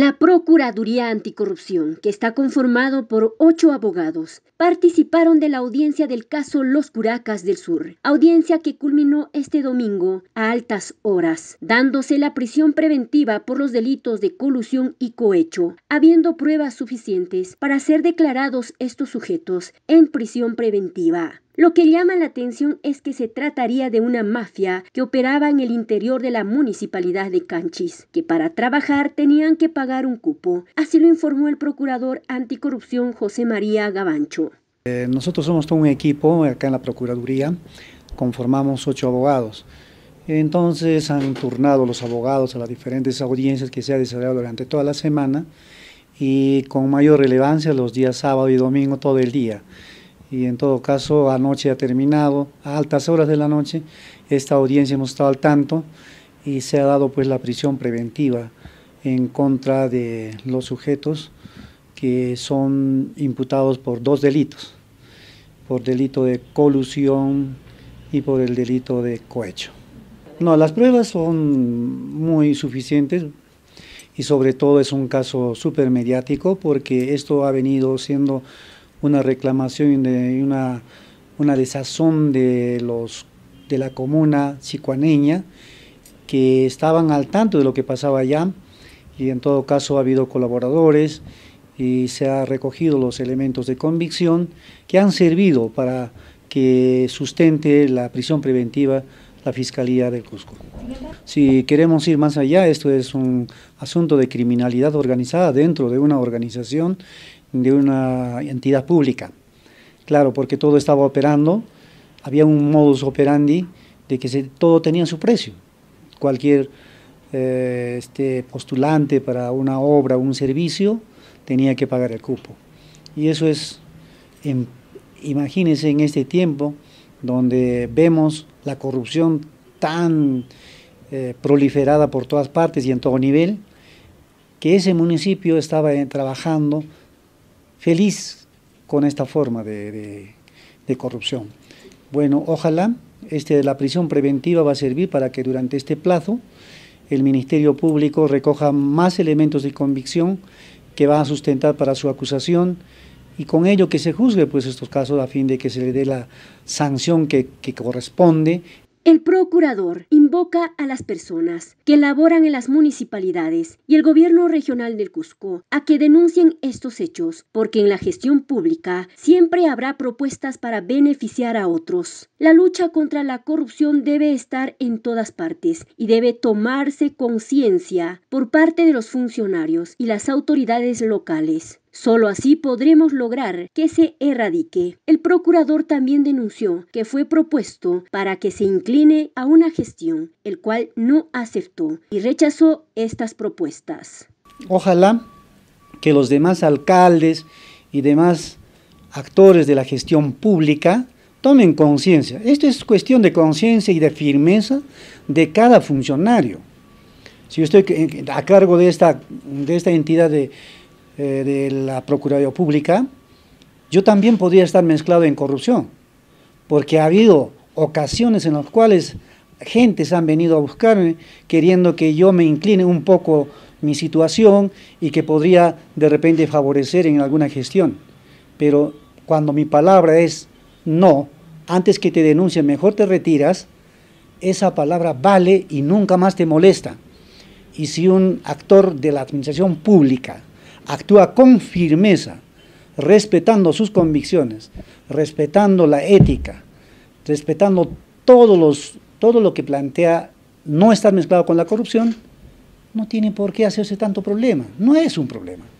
La Procuraduría Anticorrupción, que está conformado por ocho abogados, participaron de la audiencia del caso Los Curacas del Sur, audiencia que culminó este domingo a altas horas, dándose la prisión preventiva por los delitos de colusión y cohecho, habiendo pruebas suficientes para ser declarados estos sujetos en prisión preventiva. Lo que llama la atención es que se trataría de una mafia que operaba en el interior de la municipalidad de Canchis, que para trabajar tenían que pagar un cupo. Así lo informó el procurador anticorrupción José María Gabancho. Eh, nosotros somos todo un equipo acá en la Procuraduría, conformamos ocho abogados. Entonces han turnado los abogados a las diferentes audiencias que se ha desarrollado durante toda la semana y con mayor relevancia los días sábado y domingo todo el día y en todo caso anoche ha terminado, a altas horas de la noche, esta audiencia hemos estado al tanto y se ha dado pues la prisión preventiva en contra de los sujetos que son imputados por dos delitos, por delito de colusión y por el delito de cohecho. No, las pruebas son muy suficientes y sobre todo es un caso súper mediático porque esto ha venido siendo una reclamación y una, desazón de, los, de la comuna cicuaneña, que estaban al tanto de lo que pasaba allá y en todo caso ha habido colaboradores y se ha recogido los elementos de convicción que han servido para que sustente la prisión preventiva la Fiscalía del Cusco. Si queremos ir más allá, esto es un asunto de criminalidad organizada dentro de una organización de una entidad pública. Claro, porque todo estaba operando, había un modus operandi de que todo tenía su precio. Cualquier eh, este, postulante para una obra o un servicio tenía que pagar el cupo. Y eso es, em, imagínense en este tiempo donde vemos la corrupción tan eh, proliferada por todas partes y en todo nivel, que ese municipio estaba eh, trabajando feliz con esta forma de, corrupción. Bueno, ojalá este la prisión preventiva va a servir para que durante este plazo el Ministerio Público recoja más elementos de convicción que va a sustentar para su acusación y con ello que se juzgue pues estos casos a fin de que se le dé la sanción que corresponde el procurador invoca a las personas que laboran en las municipalidades y el gobierno regional del Cusco a que denuncien estos hechos, porque en la gestión pública siempre habrá propuestas para beneficiar a otros. La lucha contra la corrupción debe estar en todas partes y debe tomarse conciencia por parte de los funcionarios y las autoridades locales. Solo así podremos lograr que se erradique. El procurador también denunció que fue propuesto para que se incline a una gestión, el cual no aceptó y rechazó estas propuestas. Ojalá que los demás alcaldes y demás actores de la gestión pública tomen conciencia. Esto es cuestión de conciencia y de firmeza de cada funcionario. Si yo estoy eh, a cargo de esta, de esta entidad de, eh, de la Procuraduría Pública, yo también podría estar mezclado en corrupción, porque ha habido ocasiones en las cuales gentes han venido a buscarme queriendo que yo me incline un poco mi situación y que podría de repente favorecer en alguna gestión. Pero cuando mi palabra es no, antes que te denuncien, mejor te retiras, esa palabra vale y nunca más te molesta. Y si un actor de la administración pública actúa con firmeza, respetando sus convicciones, respetando la ética, respetando los, todo lo que plantea no estar mezclado con la corrupción, no tiene por qué hacerse tanto problema. No es un problema.